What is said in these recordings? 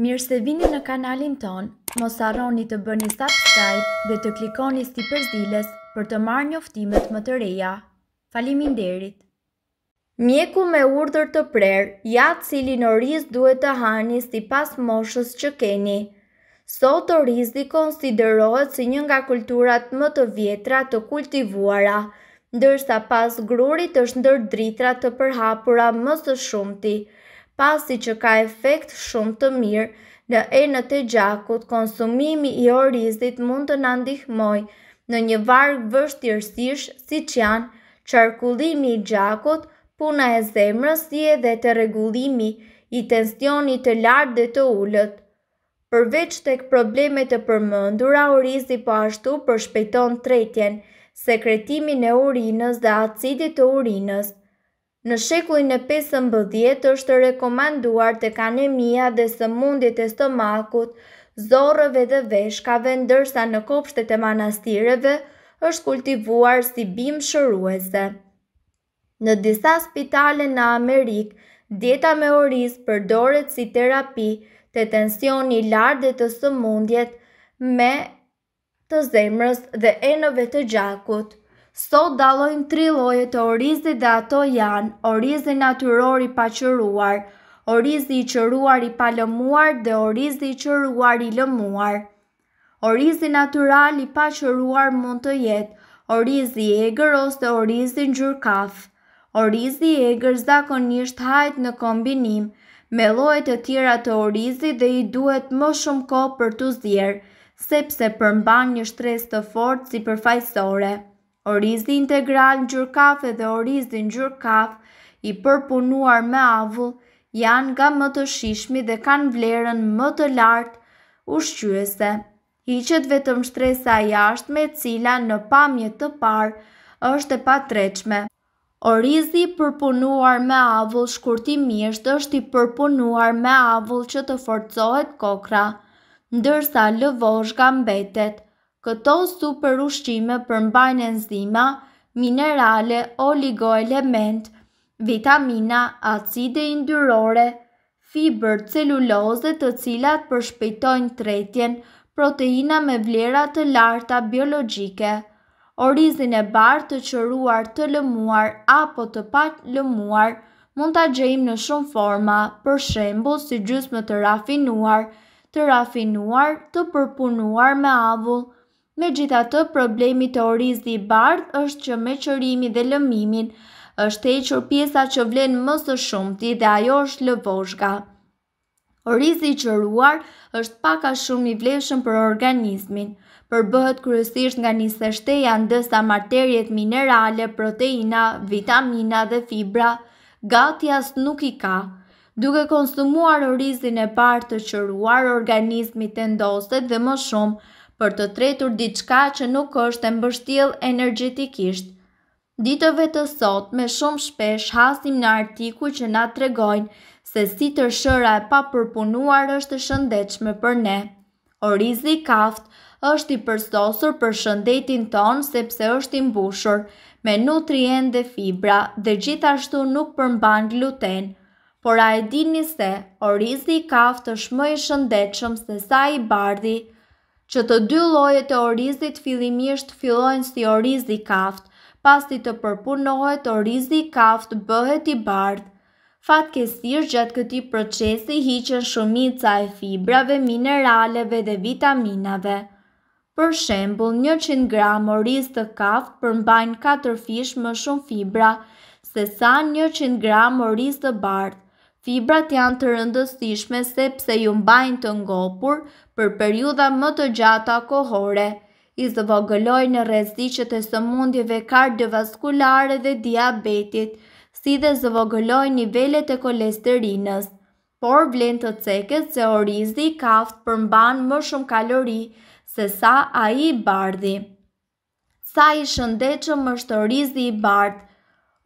Mirë se vini në kanalin ton, mos arroni të bëni subscribe dhe të klikoni sti përzilës për të marrë një më të reja. Falimin derit! Mjeku me urdër të prerë, jatë cili në rizë duhet të hani sti pas moshës që keni. Sot të rizë di konsiderohet si një nga kulturat më të vjetra të kultivuara, ndërsa pas grurit është ndër dritra të përhapura më së shumëti pasi që ka efekt shumë të mirë në enët e gjakut, konsumimi i orizit mund të nëndihmoj në një varg vështirësish si që janë qarkullimi i gjakut, puna e zemrës si edhe të regullimi i tensionit të lartë dhe të ullët. Përveç të problemet të përmëndura, orizi po ashtu përshpejton tretjen, sekretimin e urinës dhe acidit të urinës. Në shekullin e 15 është rekomanduar të kanemia dhe së mundit e stomakut, zorëve dhe veshkave ndërsa në kopshtet e manastireve është kultivuar si bim shëruese. Në disa spitale në Amerikë, dieta me oriz përdoret si terapi të tensioni lartë të së mundjet me të zemrës dhe enove të gjakut. Sot dalojmë tri loje të orizit dhe ato janë orizit naturor i paqëruar, orizit i qëruar i palëmuar dhe orizit i qëruar i lëmuar. Orizit natural i paqëruar mund të jetë orizit i egrë ose orizit në gjurkaf. Orizit i egrë zakonisht hajt në kombinim me loje të tjera të orizit dhe i duhet më shumë ko për të zjerë, sepse përmban një shtres të fort si përfajsore orizi integral në gjur kafe dhe orizi në gjur i përpunuar me avull janë nga më të shishmi dhe kanë vlerën më të lartë ushqyese. Hiqet vetëm shtresa ashtë me cila në pamje të parë është e patreqme. Orizi i përpunuar me avull shkurtimisht është i përpunuar me avull që të forcohet kokra, ndërsa lëvosh mbetet. Këto super ushqime përmbajnë enzima, minerale, oligoelement, vitamina, acide indyrore, fiber, celulose të cilat përshpejtojnë tretjen, proteina me vlerat të larta biologike, orizin e barë të qëruar të lëmuar apo të pat lëmuar, mund të gjejmë në shumë forma, për shembo si gjysmë të rafinuar, të rafinuar, të përpunuar me avull, Me gjitha të problemi të orizdi i bardh është që me qërimi dhe lëmimin është e pjesa që vlenë më së shumëti dhe ajo është lëvoshga. Orizi i qëruar është paka shumë i vleshën për organizmin, përbëhet kryesisht nga një janë dësa materjet minerale, proteina, vitamina dhe fibra, gati asë nuk i ka. Duke konsumuar orizin e partë të qëruar, organizmi të ndoset dhe më shumë, për të tretur diçka që nuk është e mbështjel energetikisht. Ditëve të sot me shumë shpesh hasim në artiku që na tregojnë se si të shëra e pa përpunuar është shëndechme për ne. Orizi kaft është i përstosur për shëndetin ton sepse është imbushur me nutrien dhe fibra dhe gjithashtu nuk përmban gluten. Por a e dini se, orizi kaft është më i shëndechëm se sa i bardhi që të dy lojet e orizit fillimisht fillojnë si orizi kaft, pasti të përpunohet orizi kaft bëhet i bardh. kësirë gjatë këti procesi hiqen shumica e fibrave, mineraleve dhe vitaminave. Për shembul, 100 gram oriz të kaft përmbajnë 4 fish më shumë fibra, se sa 100 gram oriz të bardh. Fibrat janë të rëndësishme sepse ju mbajnë të ngopur, për periuda më të gjata kohore, i zëvogëloj në rezdiqet e sëmundjeve kardiovaskulare dhe diabetit, si dhe zëvogëloj nivellet e kolesterinës, por vlen të ceket se orizi i kaftë përmban më shumë kalori se sa a i bardhi. Sa i shëndeqëm është orizi i bardhë,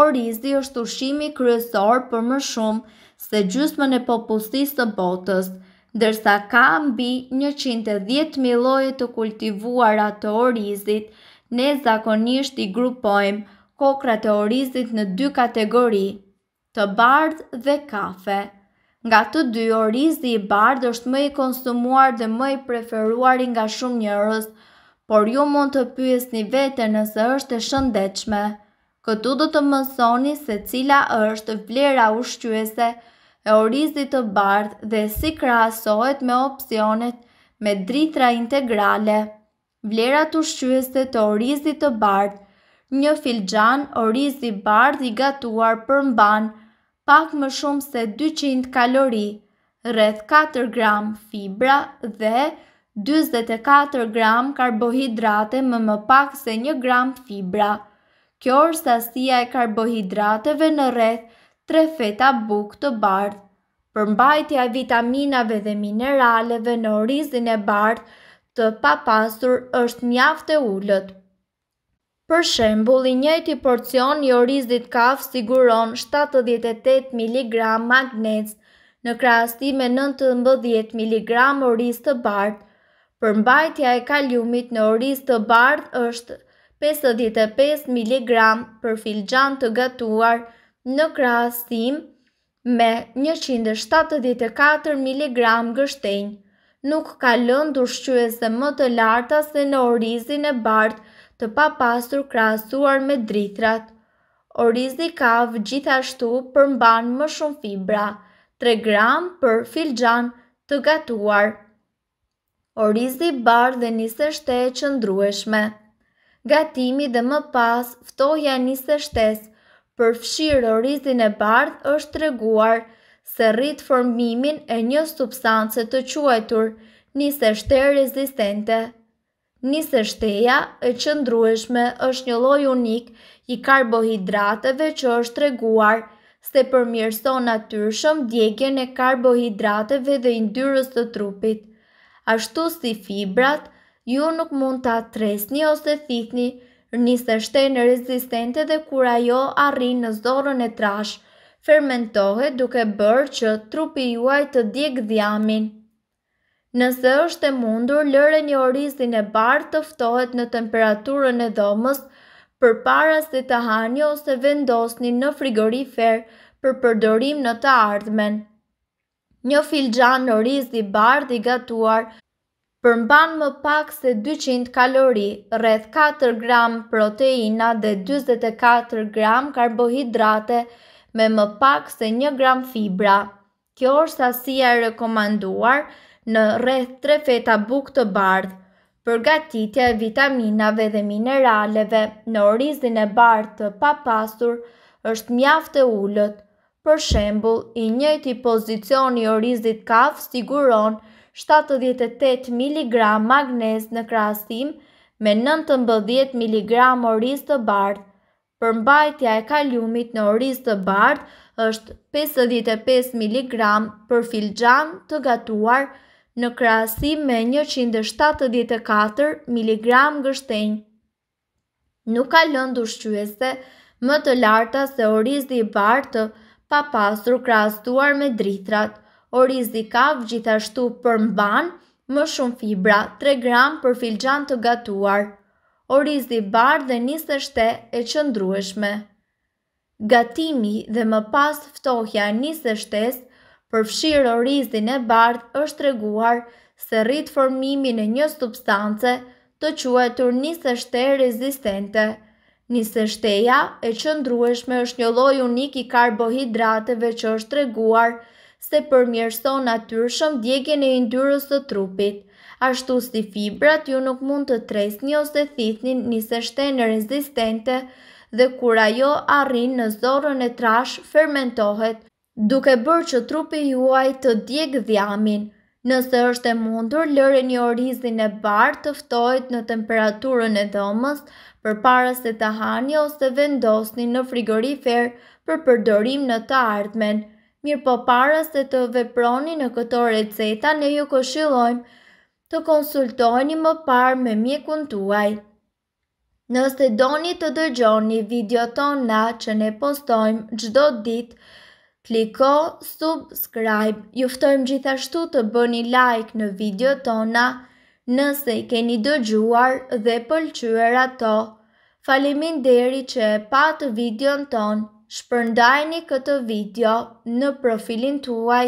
Orizi është ushimi kryesor për më shumë se gjysmën e popullsisë së botës dërsa ka mbi 110 lojë të kultivuara të orizit, ne zakonisht i grupojmë kokra të orizit në dy kategori, të bardh dhe kafe. Nga të dy, orizi i bardh është më i konsumuar dhe më i preferuar nga shumë njërës, por ju mund të pyes një vete nëse është e shëndechme. Këtu do të mësoni se cila është vlera ushqyese, e orizit të bardh dhe si krahasohet me opsionet me dritra integrale. Vlera të shqyëse të orizit të bardh, një filxan orizit bardh i gatuar për mban, pak më shumë se 200 kalori, rreth 4 gram fibra dhe 24 gram karbohidrate më më pak se 1 gram fibra. Kjo është asia e karbohidrateve në rreth tre feta buk të bardhë. Përmbajtja e vitaminave dhe mineraleve në orizin e bardhë të papasur është mjaft e ullët. Për shembull, i njëjti porcion i orizit kaf siguron 78 mg magnez në krahasim me 19 mg oriz të bardhë. Përmbajtja e kaliumit në oriz të bardhë është 55 mg për filxhan të gatuar, në krahasim me 174 mg gështenj. Nuk ka lënë ushqyese më të larta se në orizin e bardhë të pasur krahasuar me drithrat. Orizi kav gjithashtu përmban më shumë fibra, 3 gram për filxhan të gatuar. Orizi bardh dhe nisë shte qëndrueshme. Gatimi dhe më pas ftoja nisë shtesë fshirë rizin e bardh është treguar se rritë formimin e një substancë të quajtur njëse shte rezistente. Njëse shteja e qëndrueshme është një loj unik i karbohidrateve që është treguar se përmjërson natyrshëm djegjen e karbohidrateve dhe indyrës të trupit. Ashtu si fibrat, ju nuk mund të atresni ose thithni rniste shtenë rezistente dhe kur ajo arrin në zorën e trash, fermentohet duke bërë që trupi juaj të djek dhjamin. Nëse është e mundur, lëre një orizin e të tëftohet në temperaturën e dhomës për para si të hanjo ose vendosni në frigorifer për përdorim në të ardhmen. Një filxhan në riz i bardh i gatuar përmban më pak se 200 kalori, rreth 4 gram proteina dhe 24 gram karbohidrate me më pak se 1 gram fibra. Kjo është sasia e rekomanduar në rreth 3 feta bukë të bardhë. Përgatitja e vitaminave dhe mineraleve në orizin e bardhë të papastur është mjaft e ulët. Për shembull, i njëjti pozicion i orizit kaf siguron 78 mg magnez në krasim me 19 mg oriz të bardh. Përmbajtja e kaliumit në oriz të bardh është 55 mg për filxhan të gatuar në krasim me 174 mg gështenj. Nuk ka lënd ushqyese më të larta se orizi i bardh të pa pasur me dritratë oriz dikav gjithashtu përmban më shumë fibra, 3 gram për filxhan të gatuar, oriz di bardh dhe nisë shte e qëndrueshme. Gatimi dhe më pas ftohja e nisë shtes përfshirë orizin e bardh është reguar se rrit formimin e një substance të quajtur nisë shte rezistente. Nisë shteja e qëndrueshme është një loj unik i karbohidrateve që është reguar se përmjërson atyrshëm djegjen e indyrës të trupit. Ashtu si fibrat ju nuk mund të tresni ose thithni njëse shtenë rezistente dhe kur ajo arrin në zorën e trash fermentohet, duke bërë që trupi juaj të djegë dhjamin. Nëse është e mundur, lëre një orizin e të ftojt në temperaturën e dhomës për para se të hani ose vendosni në frigorifer për përdorim në të ardhmen. Mirë po para se të veproni në këto receta, ne ju këshilojmë të konsultojni më parë me mjekun tuaj. Nëse doni të dëgjoni video tona që ne postojmë gjdo ditë, kliko subscribe. Juftojmë gjithashtu të bëni like në video tona nëse i keni dëgjuar dhe pëlqyër ato. Falimin deri që e patë video në tonë shpërndajni këtë video në profilin tuaj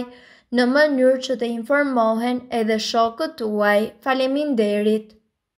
në mënyrë që të informohen edhe shokët tuaj. Faleminderit.